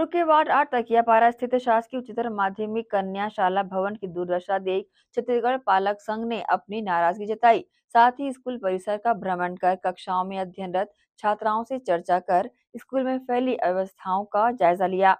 metro के ward आठ तकिया पारा स्थित शासकीय उच्चतर माध्यमिक कन्याशाला भवन की दुर्दशा देख छत्तीसगढ़ पालक संघ ने अपनी नाराजगी जताई साथ ही स्कूल परिसर का भ्रमण कर कक्षाओं में अध्ययनरत छात्राओं से चर्चा कर स्कूल में फैली अव्यवस्थाओं का जायजा लिया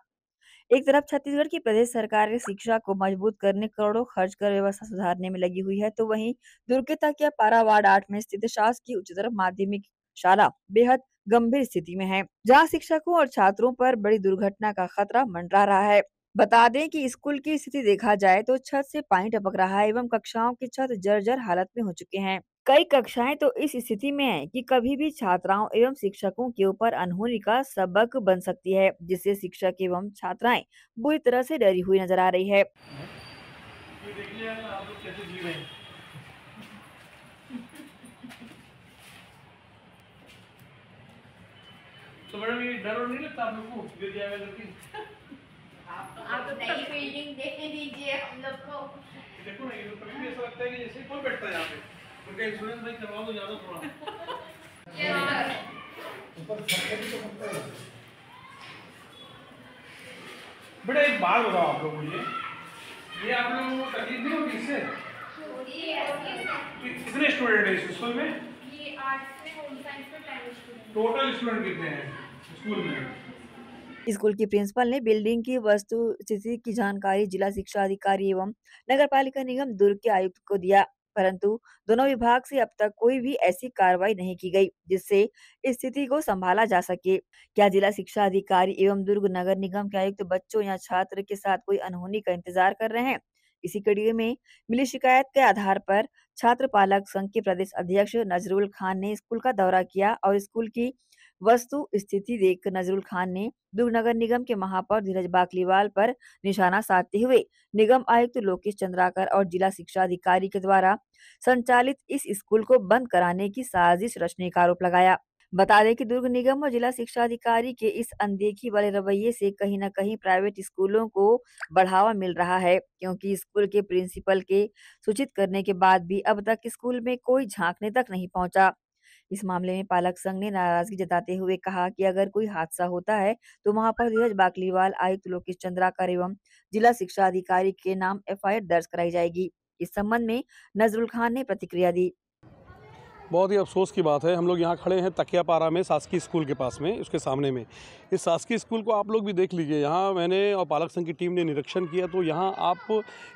एक तरफ छत्तीसगढ़ की प्रदेश सरकार शिक्षा को मजबूत करने करोड़ों खर्च कर व्यवस्था सुधारने में लगी हुई है तो वहीं दुर्ग तकिया पारा वार्ड आठ में स्थित शासकीय उच्चतर माध्यमिक शाला बेहद गंभीर स्थिति में है जहाँ शिक्षकों और छात्रों पर बड़ी दुर्घटना का खतरा मंडरा रहा है बता दें कि स्कूल की स्थिति देखा जाए तो छत से पानी टपक रहा है एवं कक्षाओं की छत जर्जर हालत में हो चुके हैं कई कक्षाएं तो इस स्थिति में हैं कि कभी भी छात्राओं एवं शिक्षकों के ऊपर अनहोनी का सबक बन सकती है जिससे शिक्षक एवं छात्राएं बुरी तरह से डरी हुई नजर आ रही है तो मैडम ये डर नहीं लगता आप लोग को गिर जाएगा करके आप तो नहीं फील्डिंग दे दीजिए हम लोग को देखो ना ये तो कभी ऐसा लगता है कि जैसे कोई बैठता है यहाँ पे उनका इंश्योरेंस भाई करवा दो ज्यादा थोड़ा ऊपर सरकारी बेटा एक बात बताओ आप लोग मुझे ये आप लोगों को तकलीफ नहीं होगी इससे कितने स्टूडेंट है इस स्कूल में टोटल स्टूडेंट कितने हैं स्कूल की प्रिंसिपल ने बिल्डिंग की वस्तु स्थिति की जानकारी जिला शिक्षा अधिकारी एवं नगर पालिका निगम दुर्ग के आयुक्त को दिया परंतु दोनों विभाग से अब तक कोई भी ऐसी कार्रवाई नहीं की गई जिससे स्थिति को संभाला जा सके क्या जिला शिक्षा अधिकारी एवं दुर्ग नगर निगम के आयुक्त बच्चों या छात्र के साथ कोई अनहोनी का इंतजार कर रहे हैं इसी कड़ी में मिली शिकायत के आधार पर छात्र पालक संघ के प्रदेश अध्यक्ष नजरुल खान ने स्कूल का दौरा किया और स्कूल की वस्तु स्थिति देख नजरुल खान ने दुर्ग नगर निगम के महापौर धीरज बाकलीवाल पर निशाना साधते हुए निगम आयुक्त लोकेश चंद्राकर और जिला शिक्षा अधिकारी के द्वारा संचालित इस स्कूल को बंद कराने की साजिश रचने का आरोप लगाया बता दें कि दुर्ग निगम और जिला शिक्षा अधिकारी के इस अनदेखी वाले रवैये से कहीं न कहीं प्राइवेट स्कूलों को बढ़ावा मिल रहा है क्योंकि स्कूल के प्रिंसिपल के सूचित करने के बाद भी अब तक स्कूल में कोई झांकने तक नहीं पहुंचा इस मामले में पालक संघ ने नाराजगी जताते हुए कहा कि अगर कोई हादसा होता है तो वहां पर धीरज बाकलीवाल आयुक्त लोकेश चंद्राकर एवं जिला शिक्षा अधिकारी के नाम एफ दर्ज कराई जाएगी इस संबंध में नजरुल खान ने प्रतिक्रिया दी बहुत ही अफसोस की बात है हम लोग यहाँ खड़े हैं तकियापारा में शासकीय स्कूल के पास में उसके सामने में इस शासकीय स्कूल को आप लोग भी देख लीजिए यहाँ मैंने और पालक संघ की टीम ने निरीक्षण किया तो यहाँ आप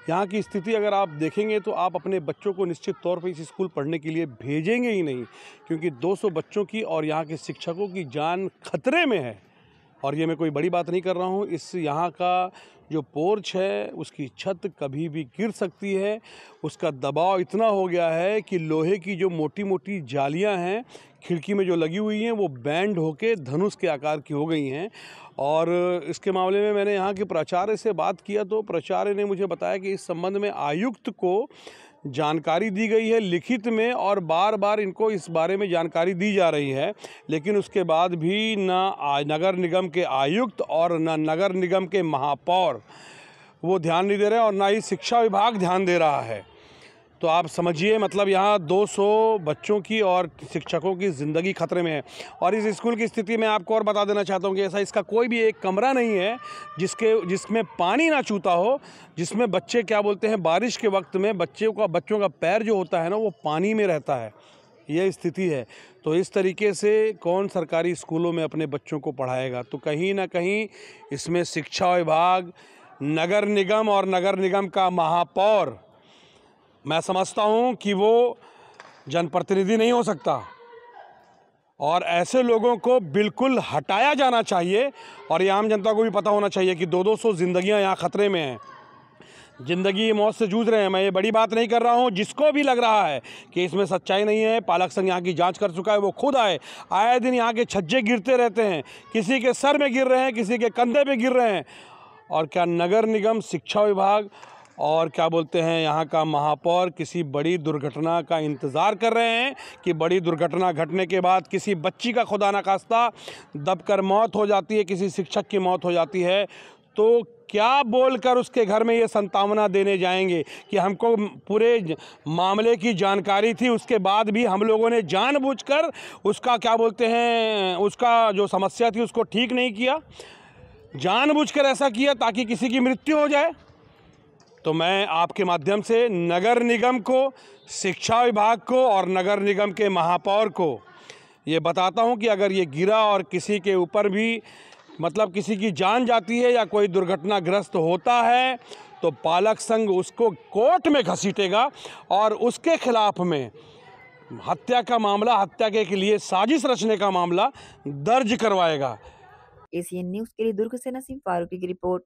यहाँ की स्थिति अगर आप देखेंगे तो आप अपने बच्चों को निश्चित तौर पर इस स्कूल पढ़ने के लिए भेजेंगे ही नहीं क्योंकि दो बच्चों की और यहाँ के शिक्षकों की जान खतरे में है और ये मैं कोई बड़ी बात नहीं कर रहा हूँ इस यहाँ का जो पोर्च है उसकी छत कभी भी गिर सकती है उसका दबाव इतना हो गया है कि लोहे की जो मोटी मोटी जालियाँ हैं खिड़की में जो लगी हुई हैं वो बैंड होके धनुष के आकार की हो गई हैं और इसके मामले में मैंने यहाँ के प्राचार्य से बात किया तो प्राचार्य ने मुझे बताया कि इस संबंध में आयुक्त को जानकारी दी गई है लिखित में और बार बार इनको इस बारे में जानकारी दी जा रही है लेकिन उसके बाद भी न नगर निगम के आयुक्त और न नगर निगम के महापौर वो ध्यान नहीं दे रहे हैं और ना ही शिक्षा विभाग ध्यान दे रहा है तो आप समझिए मतलब यहाँ 200 बच्चों की और शिक्षकों की ज़िंदगी खतरे में है और इस स्कूल की स्थिति में आपको और बता देना चाहता हूँ कि ऐसा इसका कोई भी एक कमरा नहीं है जिसके जिसमें पानी ना छूता हो जिसमें बच्चे क्या बोलते हैं बारिश के वक्त में बच्चे का बच्चों का पैर जो होता है ना वो पानी में रहता है यह स्थिति है तो इस तरीके से कौन सरकारी स्कूलों में अपने बच्चों को पढ़ाएगा तो कहीं ना कहीं इसमें शिक्षा विभाग नगर निगम और नगर निगम का महापौर मैं समझता हूँ कि वो जनप्रतिनिधि नहीं हो सकता और ऐसे लोगों को बिल्कुल हटाया जाना चाहिए और ये आम जनता को भी पता होना चाहिए कि दो दो सौ ज़िंदगियाँ यहाँ ख़तरे में हैं ज़िंदगी मौत से जूझ रहे हैं मैं ये बड़ी बात नहीं कर रहा हूँ जिसको भी लग रहा है कि इसमें सच्चाई नहीं है पालक संघ यहाँ की जांच कर चुका है वो खुद आए आए दिन यहाँ के छज्जे गिरते रहते हैं किसी के सर में गिर रहे हैं किसी के कंधे पर गिर रहे हैं और क्या नगर निगम शिक्षा विभाग और क्या बोलते हैं यहाँ का महापौर किसी बड़ी दुर्घटना का इंतज़ार कर रहे हैं कि बड़ी दुर्घटना घटने के बाद किसी बच्ची का खुदा ना खास्ता दबकर मौत हो जाती है किसी शिक्षक की मौत हो जाती है तो क्या बोलकर उसके घर में ये संतावना देने जाएंगे कि हमको पूरे मामले की जानकारी थी उसके बाद भी हम लोगों ने जानबूझकर उसका क्या बोलते हैं उसका जो समस्या थी उसको ठीक नहीं किया जानबूझकर ऐसा किया ताकि किसी की मृत्यु हो जाए तो मैं आपके माध्यम से नगर निगम को शिक्षा विभाग को और नगर निगम के महापौर को ये बताता हूँ कि अगर ये गिरा और किसी के ऊपर भी मतलब किसी की जान जाती है या कोई दुर्घटनाग्रस्त होता है तो पालक संघ उसको कोर्ट में घसीटेगा और उसके खिलाफ में हत्या का मामला हत्या के, लिए साजिश रचने का मामला दर्ज करवाएगा एशियन न्यूज़ के लिए दुर्ग से नसीम फारूकी की रिपोर्ट